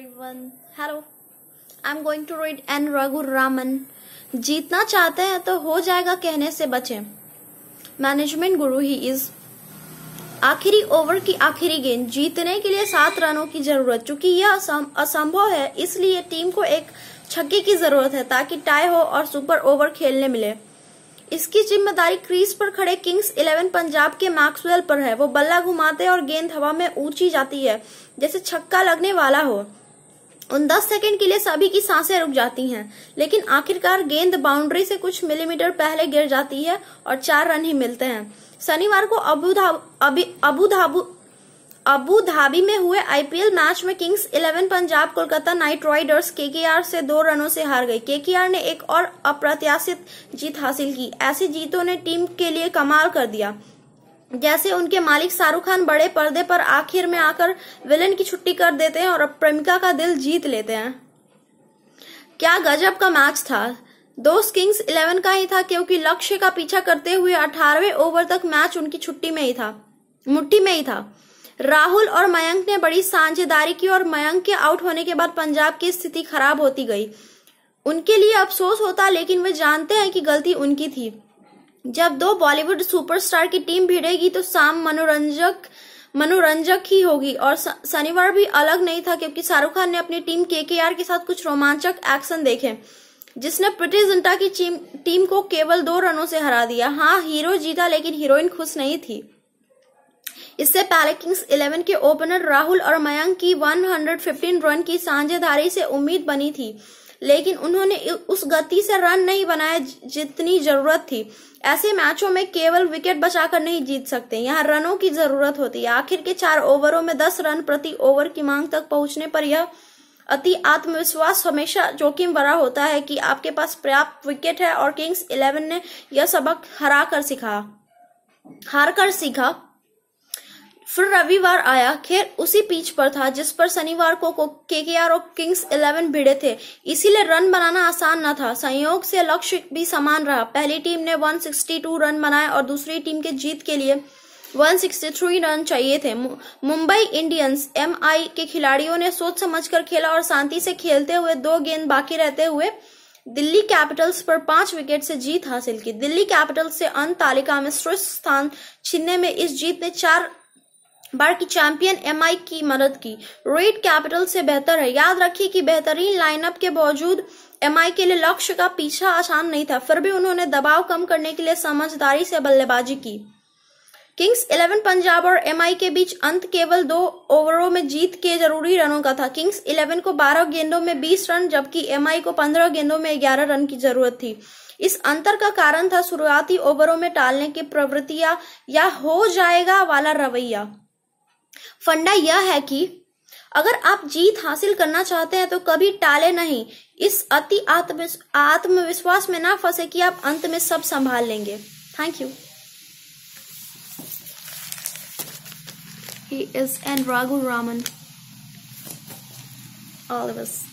Everyone hello I am going to read N Raghu Raman जीतना चाहते हैं तो हो जाएगा कहने से बचे मैनेजमेंट गुरु ही इज आखिरी ओवर की आखिरी गेंद जीतने के लिए सात रनों की जरूरत चूंकि यह असंभव है इसलिए टीम को एक छक्के की जरूरत है ताकि टाई हो और सुपर ओवर खेलने मिले इसकी जिम्मेदारी क्रीज पर खड़े किंग्स इलेवन पंजाब के मैक्सवेल पर है वो बल्ला घुमाते और गेंद हवा में ऊंची जाती है जैसे छक्का लगने वाला हो उन 10 सेकंड के लिए सभी की सांसें रुक जाती हैं, लेकिन आखिरकार गेंद बाउंड्री से कुछ मिलीमीटर पहले गिर जाती है और चार रन ही मिलते हैं शनिवार को अबू धाबू अबू धाबी में हुए आईपीएल मैच में Kings Eleven Punjab Kolkata Knight Riders KKR से दो रनों से हार गई केकेआर ने एक और अप्रत्याशित जीत हासिल की ऐसी जीतों ने टीम के लिए कमाल कर दिया जैसे उनके मालिक शाहरुख खान बड़े पर्दे पर आखिर में आकर विलन की छुट्टी कर देते हैं और प्रेमिका का दिल जीत लेते हैं क्या गजब का मैच था दोस्त किंग्स इलेवन का ही था क्योंकि लक्ष्य का पीछा करते हुए अठारहवे ओवर तक मैच उनकी छुट्टी में ही था मुट्ठी में ही था राहुल और मयंक ने बड़ी साझेदारी की और मयंक के आउट होने के बाद पंजाब की स्थिति खराब होती गई उनके लिए अफसोस होता लेकिन वे जानते हैं कि गलती उनकी थी जब दो बॉलीवुड सुपरस्टार की टीम भिड़ेगी तो शाम मनोरंजक मनोरंजक ही होगी और शनिवार भी अलग नहीं था क्योंकि शाहरुख खान ने अपनी टीम केकेआर के साथ कुछ रोमांचक एक्शन देखे जिसने प्रिटी जिंटा की टीम को केवल दो रनों से हरा दिया हाँ हीरो जीता लेकिन हीरोइन खुश नहीं थी इससे पहले किंग्स इलेवन के ओपनर राहुल और मयंक की 115 रन की साझेदारी से उम्मीद बनी थी लेकिन उन्होंने उस गति से रन नहीं बनाए जितनी जरूरत थी ऐसे मैचों में केवल विकेट बचाकर नहीं जीत सकते यहाँ रनों की जरूरत होती है आखिर के चार ओवरों में दस रन प्रति ओवर की मांग तक पहुंचने पर यह अति आत्मविश्वास हमेशा जोखिम भरा होता है कि आपके पास पर्याप्त विकेट है और किंग्स इलेवन ने यह सबक हरा कर सिखा हार कर सीखा फिर रविवार आया खेल उसी पिच पर था जिस पर शनिवार को, को केकेआर और किंग्स इलेवन भिड़े थे इसीलिए रन बनाना आसान न था संयोग से लक्ष्य भी समान रहा पहली टीम ने 162 रन बनाए और दूसरी टीम के जीत के लिए 163 रन चाहिए थे मुंबई इंडियंस एम के खिलाड़ियों ने सोच समझ कर खेला और शांति से खेलते हुए दो गेंद बाकी रहते हुए दिल्ली कैपिटल्स पर पांच विकेट से जीत हासिल की दिल्ली कैपिटल्स से अंत तालिका में शीर्ष स्थान छीनने में इस जीत ने चार बार की चैंपियन एमआई की मदद की रेड कैपिटल से बेहतर है याद रखिए कि बेहतरीन लाइनअप के बावजूद एमआई के लिए लक्ष्य का पीछा आसान नहीं था फिर भी उन्होंने दबाव कम करने के लिए समझदारी से बल्लेबाजी की किंग्स इलेवन पंजाब और एमआई के बीच अंत केवल दो ओवरों में जीत के जरूरी रनों का था किंग्स इलेवन को बारह गेंदों में बीस रन जबकि एमआई को पंद्रह गेंदों में ग्यारह रन की जरूरत थी इस अंतर का कारण था शुरुआती ओवरों में टालने की प्रवृत्तियां या हो जाएगा वाला रवैया फंडा यह है कि अगर आप जीत हासिल करना चाहते हैं तो कभी टाले नहीं इस अति आत्मविश्वास में ना फंसे कि आप अंत में सब संभाल लेंगे थैंक यू ही is and Raghu Raman. All